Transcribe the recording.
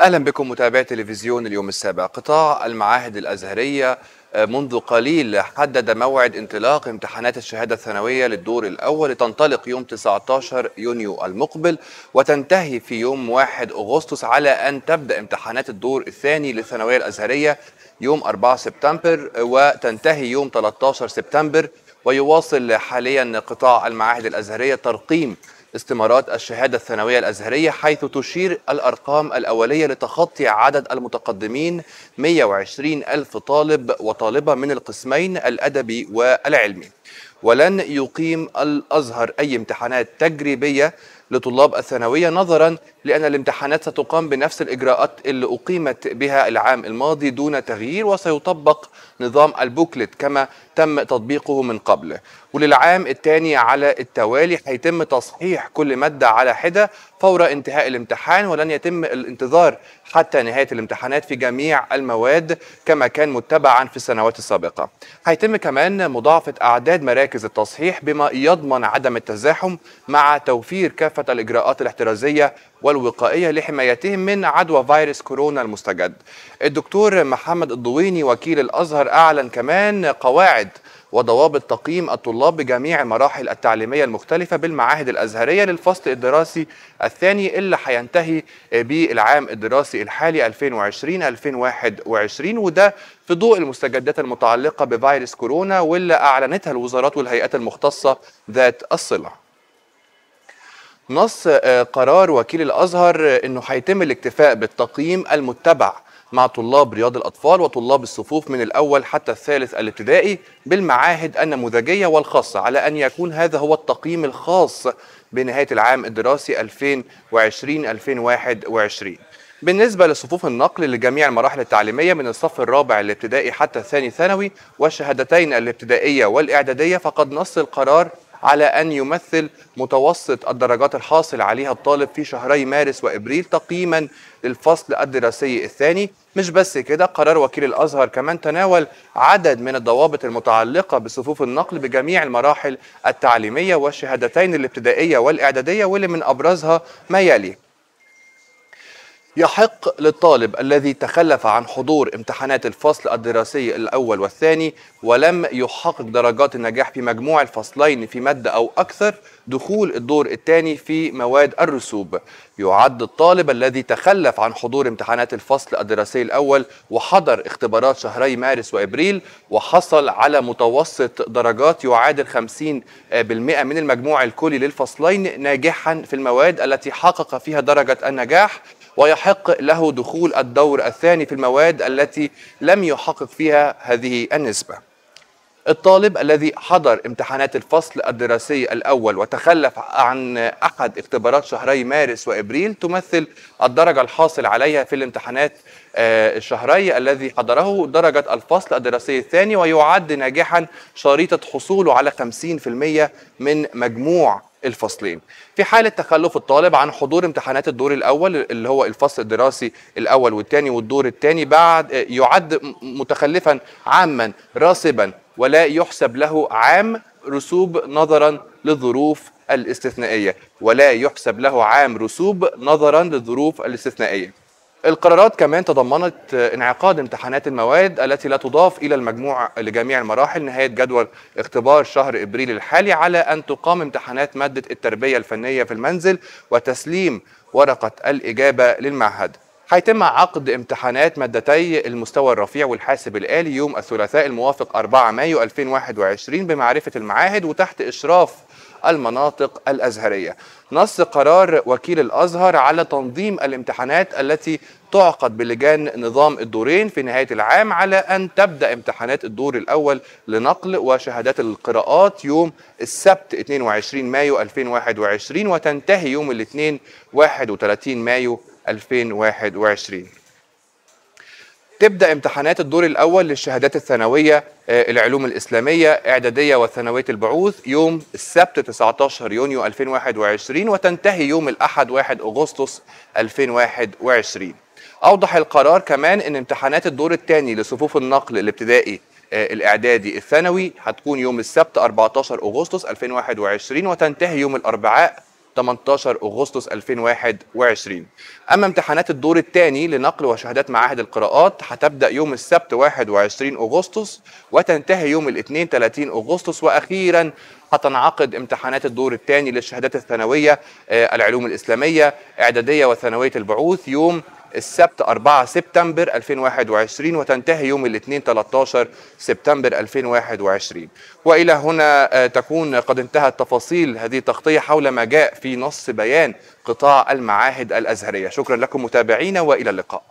اهلا بكم متابعي تلفزيون اليوم السابع قطاع المعاهد الازهريه آه، منذ قليل حدد موعد انطلاق امتحانات الشهاده الثانويه للدور الاول لتنطلق يوم 19 يونيو المقبل وتنتهي في يوم 1 اغسطس على ان تبدا امتحانات الدور الثاني للثانويه الازهريه يوم 4 سبتمبر وتنتهي يوم 13 سبتمبر ويواصل حاليا قطاع المعاهد الازهريه ترقيم استمارات الشهادة الثانوية الأزهرية حيث تشير الأرقام الأولية لتخطي عدد المتقدمين 120 ألف طالب وطالبة من القسمين الأدبي والعلمي ولن يقيم الأزهر أي امتحانات تجريبية لطلاب الثانوية نظرا لأن الامتحانات ستقام بنفس الإجراءات اللي أقيمت بها العام الماضي دون تغيير وسيطبق نظام البوكلت كما تم تطبيقه من قبل وللعام الثاني على التوالي هيتم تصحيح كل مادة على حدة فور انتهاء الامتحان ولن يتم الانتظار حتى نهاية الامتحانات في جميع المواد كما كان متبعا في السنوات السابقة هيتم كمان مضاعفة أعداد مراكز التصحيح بما يضمن عدم التزاحم مع توفير كافة كافة الإجراءات الاحترازية والوقائية لحمايتهم من عدوى فيروس كورونا المستجد الدكتور محمد الضويني وكيل الأزهر أعلن كمان قواعد وضوابط تقييم الطلاب بجميع المراحل التعليميه المختلفه بالمعاهد الازهريه للفصل الدراسي الثاني اللي هينتهي بالعام الدراسي الحالي 2020 2021 وده في ضوء المستجدات المتعلقه بفيروس كورونا واللي اعلنتها الوزارات والهيئات المختصه ذات الصله نص آه، قرار وكيل الازهر انه هيتم الاكتفاء بالتقييم المتبع مع طلاب رياض الاطفال وطلاب الصفوف من الاول حتى الثالث الابتدائي بالمعاهد النموذجيه والخاصه على ان يكون هذا هو التقييم الخاص بنهايه العام الدراسي 2020 2021 بالنسبة لصفوف النقل لجميع المراحل التعليمية من الصف الرابع الابتدائي حتى الثاني ثانوي والشهادتين الابتدائية والإعدادية فقد نص القرار على أن يمثل متوسط الدرجات الحاصل عليها الطالب في شهري مارس وإبريل تقييما للفصل الدراسي الثاني مش بس كده قرار وكيل الأزهر كمان تناول عدد من الضوابط المتعلقة بصفوف النقل بجميع المراحل التعليمية والشهادتين الابتدائية والإعدادية واللي من أبرزها ما يلي يحق للطالب الذي تخلف عن حضور امتحانات الفصل الدراسي الأول والثاني ولم يحقق درجات النجاح في مجموع الفصلين في مادة أو أكثر دخول الدور الثاني في مواد الرسوب يعد الطالب الذي تخلف عن حضور امتحانات الفصل الدراسي الأول وحضر اختبارات شهري مارس وإبريل وحصل على متوسط درجات يعادل 50% من المجموع الكلي للفصلين ناجحا في المواد التي حقق فيها درجة النجاح ويحق له دخول الدور الثاني في المواد التي لم يحقق فيها هذه النسبة الطالب الذي حضر امتحانات الفصل الدراسي الأول وتخلف عن أحد اختبارات شهري مارس وإبريل تمثل الدرجة الحاصل عليها في الامتحانات آه، الشهري الذي حضره درجة الفصل الدراسي الثاني ويعد ناجحا شريطة حصوله على 50% من مجموع الفصلين في حالة تخلف الطالب عن حضور امتحانات الدور الأول اللي هو الفصل الدراسي الأول والثاني والدور الثاني بعد يعد متخلفا عاما راسبا ولا يحسب له عام رسوب نظرا للظروف الاستثنائية ولا يحسب له عام رسوب نظرا للظروف الاستثنائية القرارات كمان تضمنت انعقاد امتحانات المواد التي لا تضاف إلى المجموع لجميع المراحل نهاية جدول اختبار شهر إبريل الحالي على أن تقام امتحانات مادة التربية الفنية في المنزل وتسليم ورقة الإجابة للمعهد هيتم عقد امتحانات مادتي المستوى الرفيع والحاسب الآلي يوم الثلاثاء الموافق 4 مايو 2021 بمعرفة المعاهد وتحت إشراف المناطق الازهريه. نص قرار وكيل الازهر على تنظيم الامتحانات التي تعقد بلجان نظام الدورين في نهايه العام على ان تبدا امتحانات الدور الاول لنقل وشهادات القراءات يوم السبت 22 مايو 2021 وتنتهي يوم الاثنين 31 مايو 2021. تبدا امتحانات الدور الاول للشهادات الثانويه آه، العلوم الاسلاميه اعداديه وثانويه البعوث يوم السبت 19 يونيو 2021 وتنتهي يوم الاحد 1 اغسطس 2021 اوضح القرار كمان ان امتحانات الدور الثاني لصفوف النقل الابتدائي آه، الاعدادي الثانوي هتكون يوم السبت 14 اغسطس 2021 وتنتهي يوم الاربعاء 18 اغسطس 2021 اما امتحانات الدور الثاني لنقل وشهادات معاهد القراءات هتبدا يوم السبت 21 اغسطس وتنتهي يوم الاثنين 30 اغسطس واخيرا هتنعقد امتحانات الدور الثاني للشهادات الثانويه آه، العلوم الاسلاميه اعداديه وثانويه البعوث يوم السبت 4 سبتمبر 2021 وتنتهي يوم الاثنين 13 سبتمبر 2021 والى هنا آه، تكون قد انتهت تفاصيل هذه التغطيه حول ما جاء في نص بيان قطاع المعاهد الازهريه شكرا لكم متابعينا والى اللقاء